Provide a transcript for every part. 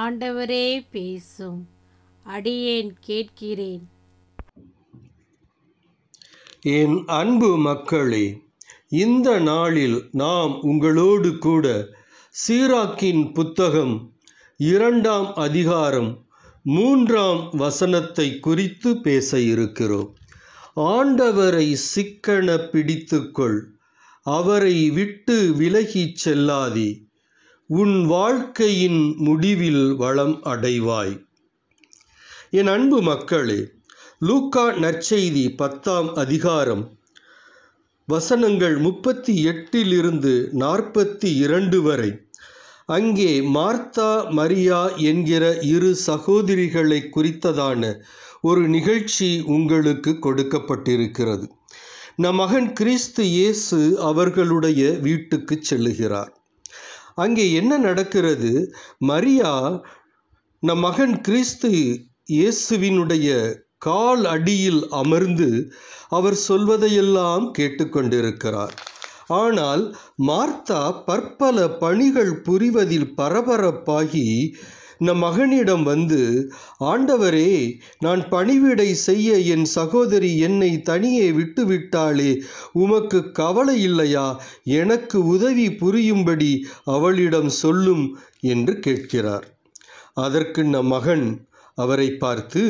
ஆண்டவரே பேசும் அடியேன் கேட்கிறேன் என் அன்பு மக்களே இந்த நாளில் நாம் உங்களோடு கூட சீராக்கின் புத்தகம் இரண்டாம் அதிகாரம் மூன்றாம் வசனத்தை குறித்து பேச இருக்கிறோம் ஆண்டவரை சிக்கன பிடித்துக்கொள் அவரை விட்டு விலகிச் செல்லாதே உன் வாழ்க்கையின் முடிவில் வளம் அடைவாய் என் அன்பு மக்களே லூக்கா நற்செய்தி பத்தாம் அதிகாரம் வசனங்கள் முப்பத்தி எட்டிலிருந்து நாற்பத்தி இரண்டு வரை அங்கே மார்த்தா மரியா என்கிற இரு சகோதரிகளை குறித்ததான ஒரு நிகழ்ச்சி உங்களுக்கு கொடுக்கப்பட்டிருக்கிறது நம் மகன் கிறிஸ்து இயேசு அவர்களுடைய வீட்டுக்கு செல்லுகிறார் அங்கே என்ன நடக்கிறது மரியா நம் மகன் கிறிஸ்து இயேசுவினுடைய கால் அடியில் அமர்ந்து அவர் சொல்வதையெல்லாம் கேட்டுக்கொண்டிருக்கிறார் ஆனால் மார்த்தா பற்பல பணிகள் புரிவதில் பரபரப்பாகி நம் மகனிடம் வந்து ஆண்டவரே நான் பணிவிடை செய்ய என் சகோதரி என்னை தனியே விட்டுவிட்டாளே உமக்கு கவலை இல்லையா எனக்கு உதவி புரியும்படி அவளிடம் சொல்லும் என்று கேட்கிறார் அதற்கு நம் மகன் அவரை பார்த்து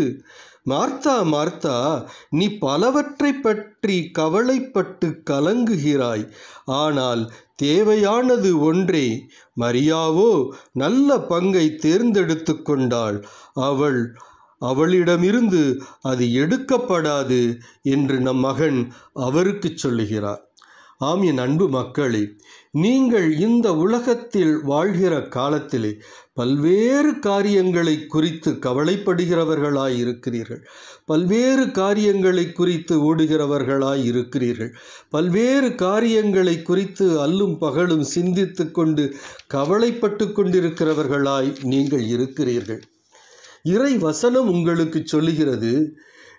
மார்த்தா மார்த்தா நீ பலவற்றை பற்றி கவலைப்பட்டு கலங்குகிறாய் ஆனால் தேவையானது ஒன்றே மரியாவோ நல்ல பங்கை தேர்ந்தெடுத்து கொண்டாள் அவள் அவளிடமிருந்து அது எடுக்கப்படாது என்று நம் மகன் அவருக்கு சொல்லுகிறார் ஆம் என் அன்பு மக்களே நீங்கள் இந்த உலகத்தில் வாழ்கிற காலத்திலே பல்வேறு காரியங்களை குறித்து கவலைப்படுகிறவர்களாய் இருக்கிறீர்கள் பல்வேறு காரியங்களை குறித்து ஓடுகிறவர்களாய் இருக்கிறீர்கள் பல்வேறு காரியங்களை குறித்து அல்லும் பகலும் சிந்தித்து கொண்டு கவலைப்பட்டு கொண்டிருக்கிறவர்களாய் நீங்கள் இருக்கிறீர்கள் இறை வசனம் உங்களுக்கு சொல்லுகிறது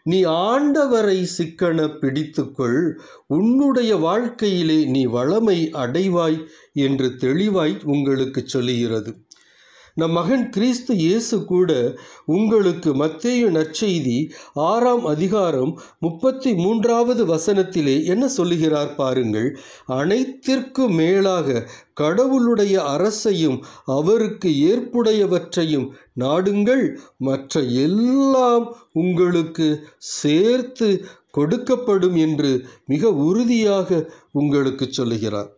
நீ ஆண்டவரை சிக்கன பிடித்துக்கொள் உன்னுடைய வாழ்க்கையிலே நீ வளமை அடைவாய் என்று தெளிவாய் உங்களுக்கு சொல்லுகிறது நம் மகன் கிறிஸ்து இயேசு கூட உங்களுக்கு மத்தேயு நற்செய்தி ஆறாம் அதிகாரம் முப்பத்தி மூன்றாவது வசனத்திலே என்ன சொல்லுகிறார் பாருங்கள் அனைத்திற்கும் மேலாக கடவுளுடைய அரசையும் அவருக்கு ஏற்புடையவற்றையும் நாடுங்கள் மற்ற எல்லாம் உங்களுக்கு சேர்த்து கொடுக்கப்படும் என்று மிக உறுதியாக உங்களுக்கு சொல்லுகிறார்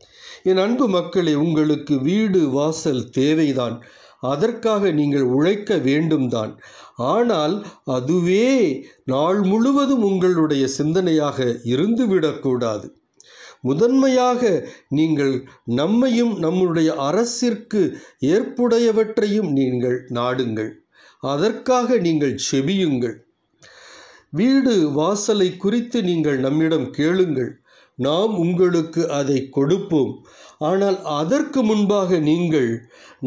என் அன்பு மக்களே உங்களுக்கு வீடு வாசல் தேவைதான் அதற்காக நீங்கள் உழைக்க வேண்டும்தான் ஆனால் அதுவே நாள் முழுவதும் உங்களுடைய சிந்தனையாக இருந்துவிடக்கூடாது முதன்மையாக நீங்கள் நம்மையும் நம்முடைய அரசிற்கு ஏற்புடையவற்றையும் நீங்கள் நாடுங்கள் அதற்காக நீங்கள் செபியுங்கள் வீடு வாசலை குறித்து நீங்கள் நம்மிடம் கேளுங்கள் நாம் உங்களுக்கு அதை கொடுப்போம் ஆனால் அதற்கு முன்பாக நீங்கள்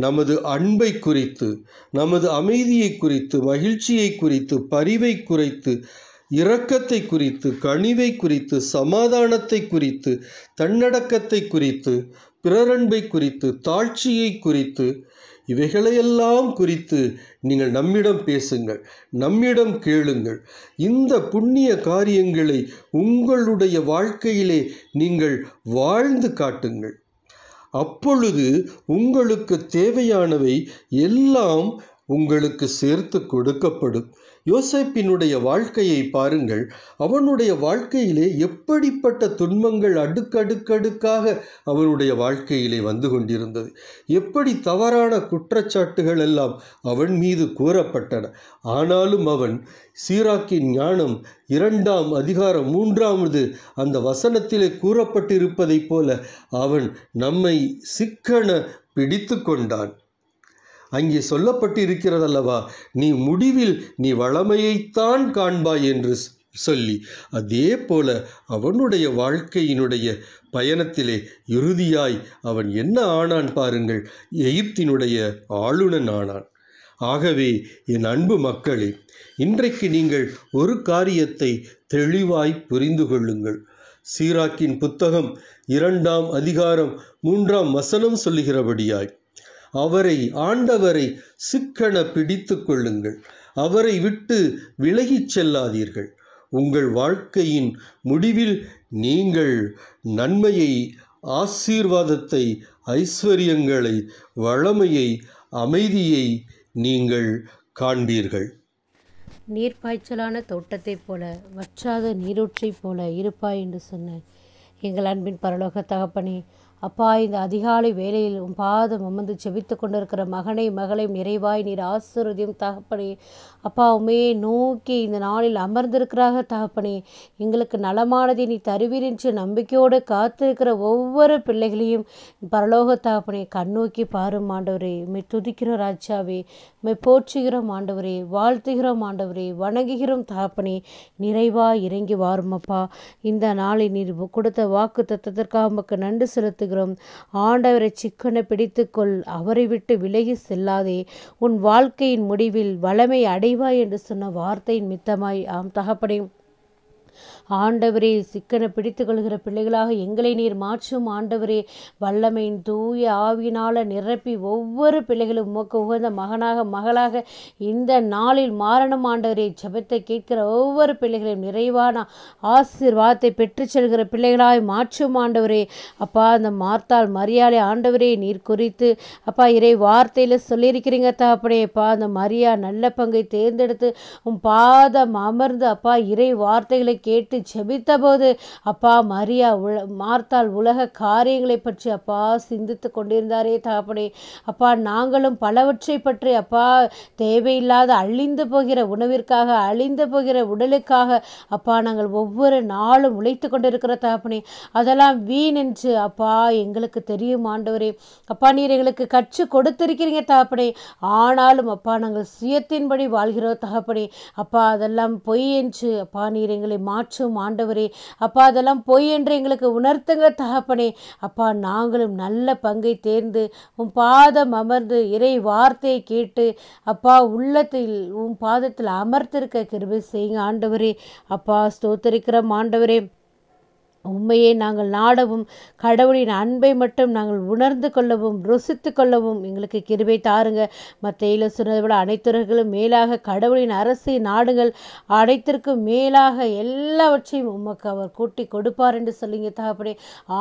நமது அன்பை குறித்து நமது அமைதியை குறித்து மகிழ்ச்சியை குறித்து பரிவை குறைத்து இரக்கத்தை குறித்து கனிவை குறித்து சமாதானத்தை குறித்து தன்னடக்கத்தை குறித்து பிறரன்பை குறித்து தாழ்ச்சியை குறித்து இவைகளையெல்லாம் குறித்து நீங்கள் நம்மிடம் பேசுங்கள் நம்மிடம் கேளுங்கள் இந்த புண்ணிய காரியங்களை உங்களுடைய வாழ்க்கையிலே நீங்கள் வாழ்ந்து காட்டுங்கள் அப்பொழுது உங்களுக்கு தேவையானவை எல்லாம் உங்களுக்கு சேர்த்து கொடுக்கப்படும் யோசைப்பினுடைய வாழ்க்கையை பாருங்கள் அவனுடைய வாழ்க்கையிலே எப்படிப்பட்ட துன்பங்கள் அடுக்கடுக்கடுக்காக அவனுடைய வாழ்க்கையிலே வந்து கொண்டிருந்தது எப்படி தவறான குற்றச்சாட்டுகள் எல்லாம் அவன் மீது கூறப்பட்டன ஆனாலும் அவன் சீராக்கின் ஞானம் இரண்டாம் அதிகாரம் மூன்றாவது அந்த வசனத்திலே கூறப்பட்டிருப்பதைப் போல அவன் நம்மை சிக்கன பிடித்து கொண்டான் அங்கே சொல்லப்பட்டிருக்கிறதல்லவா நீ முடிவில் நீ வளமையைத்தான் காண்பாய் என்று சொல்லி அதே போல அவனுடைய வாழ்க்கையினுடைய பயணத்திலே இறுதியாய் அவன் என்ன ஆனான் பாருங்கள் எகிப்தினுடைய ஆளுநன் ஆனான் ஆகவே என் அன்பு மக்களே இன்றைக்கு நீங்கள் ஒரு காரியத்தை தெளிவாய் புரிந்து கொள்ளுங்கள் சீராக்கின் புத்தகம் இரண்டாம் அதிகாரம் மூன்றாம் வசனம் சொல்லுகிறபடியாய் அவரை ஆண்டவரை சிக்கன பிடித்து கொள்ளுங்கள் அவரை விட்டு விலகிச் செல்லாதீர்கள் உங்கள் வாழ்க்கையின் முடிவில் நீங்கள் நன்மையை ஆசீர்வாதத்தை ஐஸ்வர்யங்களை வளமையை அமைதியை நீங்கள் காண்பீர்கள் நீர்ப்பாய்ச்சலான தோட்டத்தைப் போல வற்றாத நீரூற்றைப் போல இருப்பாய் என்று சொன்ன எங்கள் அன்பின் பரலோக தகப்பனே அப்பா இந்த அதிகாலை வேலையில் உன் பாதம் அமர்ந்து செபித்து கொண்டிருக்கிற மகனை மகளையும் நிறைவாய் நீர் ஆசிரியதையும் தகப்பனே அப்பா உமையை நோக்கி இந்த நாளில் அமர்ந்திருக்கிறாக தகப்பனே எங்களுக்கு நலமானதை நீ தருவீர் என்று நம்பிக்கையோடு காத்திருக்கிற ஒவ்வொரு பிள்ளைகளையும் பரலோக தகப்பனே கண்ணோக்கி பாரும் ஆண்டவரே உண்மை துதிக்கிறோம் ராஜாவே உண்மை போற்றுகிறோம் ஆண்டவரே வாழ்த்துகிறோம் ஆண்டவரே வணங்குகிறோம் தகப்பனே நிறைவாய் இறங்கி வாருமப்பா இந்த நாளை நீர் கொடுத்த வாக்கு தத்தத்திற்காக உமக்கு நன்றி செலுத்து பயன்படுத்துகிறோம் ஆண்டவரை சிக்கன பிடித்துக்கொள் அவரை விட்டு விலகி செல்லாதே உன் வாழ்க்கையின் முடிவில் வளமை அடைவாய் என்று சொன்ன வார்த்தையின் மித்தமாய் ஆம் தகப்படையும் ஆண்டவரே சிக்கனை பிடித்து கொள்கிற பிள்ளைகளாக எங்களை நீர் மாற்றும் ஆண்டவரே வல்லமையின் தூய ஆவினால நிரப்பி ஒவ்வொரு பிள்ளைகளும் உமக்கு உகந்த மகனாக மகளாக இந்த நாளில் மாறணும் ஆண்டவரே ஜபத்தை கேட்கிற ஒவ்வொரு பிள்ளைகளையும் நிறைவான ஆசீர்வாதத்தை பெற்று செல்கிற பிள்ளைகளாய் மாற்றும் ஆண்டவரே அப்பா அந்த மார்த்தால் மரியாதை ஆண்டவரே நீர் குறித்து அப்பா இறை வார்த்தையில் சொல்லியிருக்கிறீங்க தாப்படே அப்பா அந்த மரியா நல்ல பங்கை தேர்ந்தெடுத்து உன் பாதம் அமர்ந்து அப்பா இறை வார்த்தைகளை கேட்டு வைத்து ஜெபித்தபோது அப்பா மரியா உல மார்த்தால் உலக காரியங்களை பற்றி அப்பா சிந்தித்து கொண்டிருந்தாரே தகப்பனே அப்பா நாங்களும் பலவற்றை பற்றி அப்பா தேவையில்லாத அழிந்து போகிற உணவிற்காக அழிந்து போகிற உடலுக்காக அப்பா நாங்கள் ஒவ்வொரு நாளும் உழைத்து கொண்டிருக்கிற தகப்பனே அதெல்லாம் வீண் என்று அப்பா எங்களுக்கு தெரியும் ஆண்டவரே அப்பா நீர் எங்களுக்கு கற்று கொடுத்திருக்கிறீங்க தகப்பனே ஆனாலும் அப்பா நாங்கள் சுயத்தின்படி வாழ்கிறோம் தகப்பனே அப்பா அதெல்லாம் பொய் என்று அப்பா நீர் எங்களை மாற்றும் பேசும் ஆண்டவரே அப்பா அதெல்லாம் பொய் என்று எங்களுக்கு உணர்த்துங்க தகப்பனே அப்பா நாங்களும் நல்ல பங்கை தேர்ந்து உன் பாதம் அமர்ந்து இறை வார்த்தையை கேட்டு அப்பா உள்ளத்தில் உன் பாதத்தில் அமர்த்திருக்க கிருபி செய்யுங்க ஆண்டவரே அப்பா ஸ்தோத்தரிக்கிற ஆண்டவரே உண்மையை நாங்கள் நாடவும் கடவுளின் அன்பை மட்டும் நாங்கள் உணர்ந்து கொள்ளவும் ருசித்து கொள்ளவும் எங்களுக்கு கிருபை தாருங்க மற்றையில் சொன்னதை விட அனைத்துறைகளும் மேலாக கடவுளின் அரசு நாடுகள் அனைத்திற்கும் மேலாக எல்லாவற்றையும் உமக்கு அவர் கூட்டி கொடுப்பார் என்று சொல்லிங்க தகப்பனே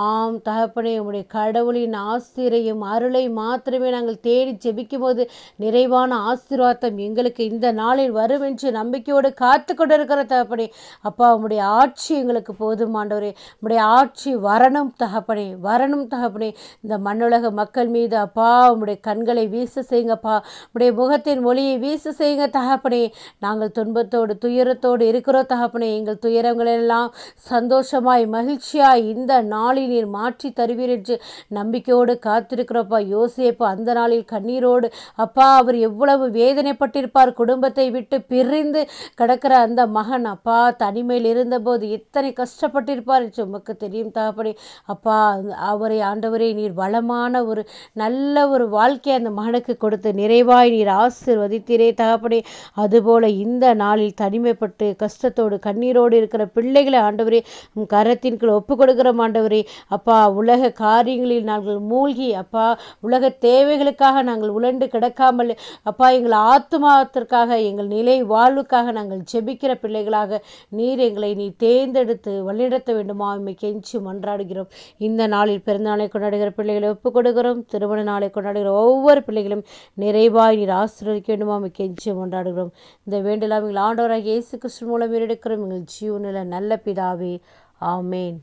ஆம் தகப்பனே உங்களுடைய கடவுளின் ஆசிரியையும் அருளை மாத்திரமே நாங்கள் தேடி ஜெபிக்கும் போது நிறைவான ஆசீர்வாதம் எங்களுக்கு இந்த நாளில் வரும் என்று நம்பிக்கையோடு காத்து கொண்டிருக்கிற தகப்பனே அப்பா உங்களுடைய ஆட்சி எங்களுக்கு போதுமாண்டவரே உம்முடைய ஆட்சி வரணும் தகப்பனே வரணும் தகப்பனே இந்த மண்ணுலக மக்கள் மீது அப்பா உம்முடைய கண்களை வீச செய்யுங்கப்பா உடைய முகத்தின் ஒளியை வீச செய்யுங்க தகப்பனே நாங்கள் துன்பத்தோடு துயரத்தோடு இருக்கிறோம் தகப்பனே எங்கள் துயரங்களெல்லாம் சந்தோஷமாய் மகிழ்ச்சியாய் இந்த நாளில் நீர் மாற்றி தருவீர் என்று நம்பிக்கையோடு காத்திருக்கிறப்பா யோசேப்பு அந்த நாளில் கண்ணீரோடு அப்பா அவர் எவ்வளவு வேதனைப்பட்டிருப்பார் குடும்பத்தை விட்டு பிரிந்து கிடக்கிற அந்த மகன் அப்பா தனிமையில் இருந்தபோது எத்தனை கஷ்டப்பட்டிருப்பார் என்று உமக்கு தெரியும் தாப்படி அப்பா அவரை ஆண்டவரை நீர் வளமான ஒரு நல்ல ஒரு வாழ்க்கையை அந்த மகனுக்கு கொடுத்து நிறைவாய் நீர் ஆசிர்வதித்தீரே தாப்படி அதுபோல் இந்த நாளில் தனிமைப்பட்டு கஷ்டத்தோடு கண்ணீரோடு இருக்கிற பிள்ளைகளை ஆண்டவரே கரத்தின் கீழ் ஒப்பு கொடுக்கிற ஆண்டவரே அப்பா உலக காரியங்களில் நாங்கள் மூழ்கி அப்பா உலக தேவைகளுக்காக நாங்கள் உழண்டு கிடக்காமல் அப்பா எங்கள் ஆத்மாத்திற்காக எங்கள் நிலை வாழ்வுக்காக நாங்கள் ஜெபிக்கிற பிள்ளைகளாக நீர் எங்களை நீ தேர்ந்தெடுத்து வழிநடத்த வேண்டுமா நாமை கெஞ்சி மன்றாடுகிறோம் இந்த நாளில் பிறந்தநாளை கொண்டாடுகிற பிள்ளைகளை ஒப்புக் கொடுக்கிறோம் திருமண நாளை கொண்டாடுகிற ஒவ்வொரு பிள்ளைகளும் நிறைவாய் நீர் ஆசீர்வதிக்க வேண்டும் ஆமை கெஞ்சி மன்றாடுகிறோம் இந்த வேண்டுலாம் எங்கள் ஆண்டவராக இயேசு கிறிஸ்து மூலம் எடுக்கிறோம் எங்கள் ஜீவனில் நல்ல பிதாவே ஆமேன்